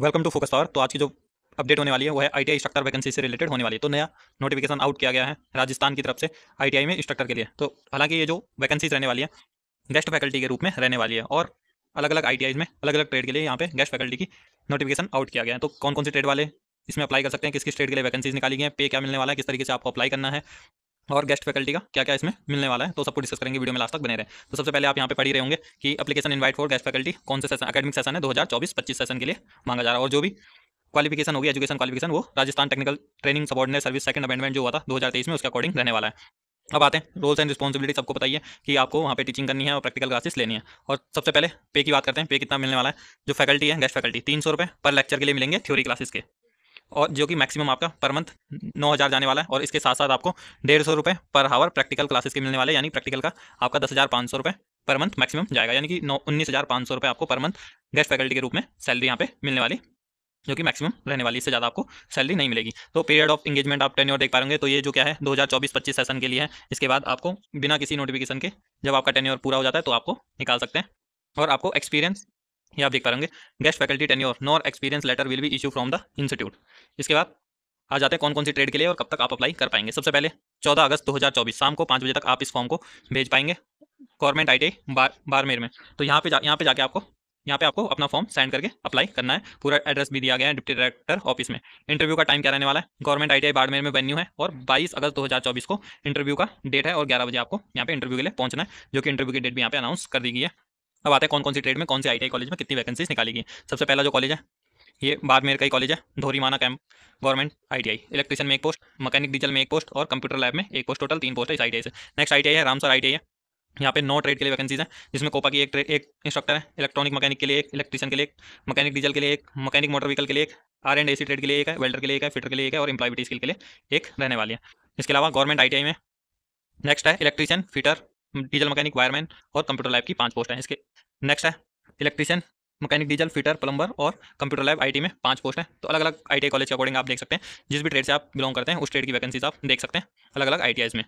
Welcome to focus power तो आज की जो अपडेट होने वाली है वो है आई टी स्ट्रक्चर वैकेंसी से रिलेटेड होने वाली है तो नया नोटिफिकेशन आउट किया गया है राजस्थान की तरफ से आई में स्ट्रक्चर के लिए तो हालांकि ये जो वैकेंसीज रहने वाली है गेस्ट फैकल्टी के रूप में रहने वाली है और अलग अलग आई में अलग अलग ट्रेड के लिए यहाँ पे गेस्ट फैकल्टी की नोटिफिकेशन आउट किया गया है तो कौन कौन से ट्रेड वाले इसमें अप्लाई कर सकते हैं किस किस ट्रेड के लिए वैकेंसीज निकाली गई हैं पे क्या मिलने वाला है किस तरीके से आपको अप्लाई करना है और गेस्ट फैकल्टी का क्या क्या इसमें मिलने वाला है तो सबको डिस्कस करेंगे वीडियो में लास्ट तक बने रहे तो सबसे पहले आप यहाँ पे पढ़ी रहे होंगे कि application invite for guest faculty कौन से सेशन अकेडमिक सेशन है चौबीस पच्चीस सेशन के लिए मांगा जा रहा है और जो भी क्वालिफिकेशन होगी एजुकेशन क्वालिफिकेशन वो Rajasthan technical training subordinate service second amendment जो हुआ था तेईस में उसके अकॉर्डिंग रहने वाला है अब आते हैं रोल्स एंड रिस्पॉन्सिबिलिटी सबको बताइए कि आपको वहाँ पे टीचिंग करनी है और प्रैक्टिकल क्लासेस लेनी है और सबसे पहले पे की बात करते हैं पे कितना मिलने वाला है जो फैकल्टी है गेस्ट फैकल्टी तीन सौ रुपये पर लेक्चर के लिए मिलेंगे थ्योरी क्लासेस के और जो कि मैक्सिमम आपका पर मंथ हम्म। नौ हज़ार जाने वाला है और इसके साथ साथ आपको डेढ़ सौ रुपये पर हावर प्रैक्टिकल क्लासेस के मिलने वाले यानी प्रैक्टिकल का आपका दस हज़ार पाँच सौ रुपये पर मंथ मैक्सिमम जाएगा यानी कि नौ उन्नीस हज़ार पाँच सौ रुपये आपको पर मंथ गेस्ट फैकल्टी के रूप में सैलरी यहाँ पे मिलने वाली जो कि मैक्सिमम रहने वाली इससे ज़्यादा आपको सैलरी नहीं मिलेगी तो पीरियड ऑफ एंगेजमेंट आप टेन्योर देख पाएंगे तो ये जो क्या है चौबीस पच्चीस सेशन के लिए है इसके बाद आपको बिना किसी नोटिफिकेशन के जब आपका टेन्योर पूरा हो जाता है तो आपको निकाल सकते हैं और आपको एक्सपीरियंस ये आप देख पाएंगे guest faculty tenure nor experience letter will be issue from the institute इसके बाद आ जाते हैं कौन कौन सी ट्रेड के लिए और कब तक आप अप्लाई कर पाएंगे सबसे पहले 14 अगस्त 2024 शाम को पाँच बजे तक आप इस फॉर्म को भेज पाएंगे गवर्नमेंट आई बार बारमेर में तो यहाँ पे जा यहाँ पे जाके आपको यहाँ पे आपको अपना फॉर्म सेंड करके अप्लाई करना है पूरा एड्रेस भी दिया गया है डिप्टी डायरेक्टर ऑफिस में इंटरव्यू का टाइम क्या रहने वाला है गवर्नमेंट आई बाड़मेर में वेन्यू है और 22 अगस्त 2024 को इंटरव्यू का डेट है और 11 बजे आपको यहाँ पे इंटरव्यू के लिए पहुंचना है जो कि इंटरव्यू की डेट भी यहाँ पे अनाउंस कर दी गई है अब आते हैं कौन कौन सी ट्रेड में कौन से आई कॉलेज में कितनी वैकेंसीज निकाली गई सबसे पहला जो कॉलेज है ये बाड़मेर का ही कॉलेज है Dhorimana camp government ITI electrician में एक पोस्ट मैकेनिक डीजल में एक पोस्ट और कंप्यूटर लैब में एक पोस्ट टोटल तीन पोस्ट है इस आईटीआई से नेक्स्ट आईटीआई है रामसर आईटीआई है यहाँ पे नौ ट्रेड के लिए वैकेंसीज है जिसमें कोपा की एक एक इंस्ट्रक्टर है इलेक्ट्रॉनिक मैकेनिक के लिए एक इलेक्ट्रीशियन के लिए एक मैकेनिक डीजल के लिए एक मैकेनिक मोटर व्हीकल के लिए एक आर एंड एसी ट्रेड के लिए एक है वेल्डर के लिए एक है फिटर के लिए एक है और इंप्लायबिलिटी स्किल के लिए एक रहने वाली है इसके अलावा गवर्नमेंट आई में नेक्स्ट है electrician fitter diesel mechanic wireman और कंप्यूटर लैब की पांच पोस्ट हैं इसके नेक्स्ट है electrician mechanic diesel fitter plumber और कंप्यूटर लैब आईटी में पांच पोस्ट हैं तो अलग अलग आई कॉलेज के अकॉर्डिंग आप देख सकते हैं जिस भी ट्रेड से आप बिलोंग करते हैं उस ट्रेड की वैकेंसीज आप देख सकते हैं अलग अलग आई में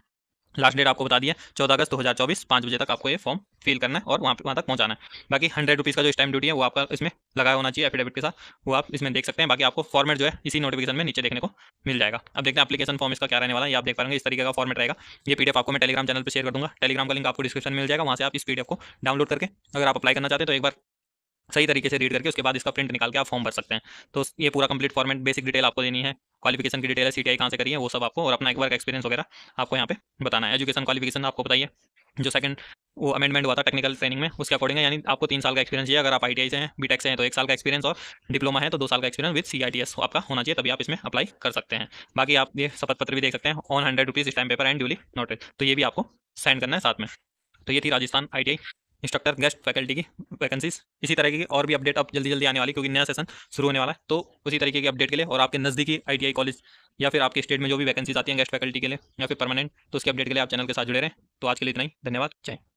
लास्ट डेट आपको बता दिया चौदह अगस्त दो हज़ार चौबीस पाँच बजे तक आपको ये फॉर्म फिल करना है और वहाँ वहाँ तक पहुँचाना है बाकी हंड्रेड रुपीज़ का जो स्टैम्प ड्यूटी है वो आपका इसमें लगाया होना चाहिए एफिडेविट के साथ वो आप इसमें देख सकते हैं बाकी आपको फॉर्मेट जो है इसी नोटिफिकेशन में नीचे देखने को मिल जाएगा अब देखते हैं अपलीकेशन फॉर्म इसका क्या रहने वाला है आप देख पाएंगे इस तरीके का फॉर्मेट रहेगा ये पीडीएफ आपको मैं टेलीग्राम चैनल पर शेयर कर दूँगा टेलीग्राम का लिंक आपको डिस्क्रिप्शन मिल जाएगा वहाँ से आप इस पी को डाउनलोड करके अगर आप अप्लाई करना चाहते हैं तो एक बार सही तरीके से रीड करके उसके बाद इसका प्रिंट निकाल के आप फॉर्म भर सकते हैं तो ये पूरा कंप्लीट फॉर्मेट बेसिक डिटेल आपको देनी है क्वालिफिकेशन की डिटेल है सीटीआई आई कहाँ से करिए वो सब आपको और अपना एक वर्क एक्सपीरियंस वगैरह आपको यहाँ पे बताना है एजुकेशन क्वालिफिकेशन आपको बताइए जो सेकंड वो अमेंडमेंट हुआ था टेक्निकल ट्रेनिंग में उसके अकॉर्डिंग है यानी आपको तीन साल का एक्सपीरियंस चाहिए अगर आप आई से हैं बी से हैं तो एक साल का एक्सपीरियंस और डिप्लोमा है तो दो साल का एक्सपीरियंस विद सी आपका होना चाहिए तभी आप इसमें अप्लाई कर सकते हैं बाकी आप ये शपथ पत्र भी देख सकते हैं ऑन हंड्रेड रुपीज़ इस time paper and duly noted तो ये भी आपको सेंड करना है साथ में तो ये थी Rajasthan I instructor guest faculty की वैकेंसीज इसी तरीके की और भी अपडेट आप जल्दी जल्दी आने वाली क्योंकि नया सेशन शुरू होने वाला है तो उसी तरीके की अपडेट के लिए और आपके नज़दीकी आई कॉलेज या फिर आपके स्टेट में जो भी वैकेंसीज आती हैं गेस्ट फैकल्टी के लिए या फिर परमानेंट तो उसके अपडेट के लिए आप चैनल के साथ जुड़े रहें तो आज के लिए इतना ही धन्यवाद चाहें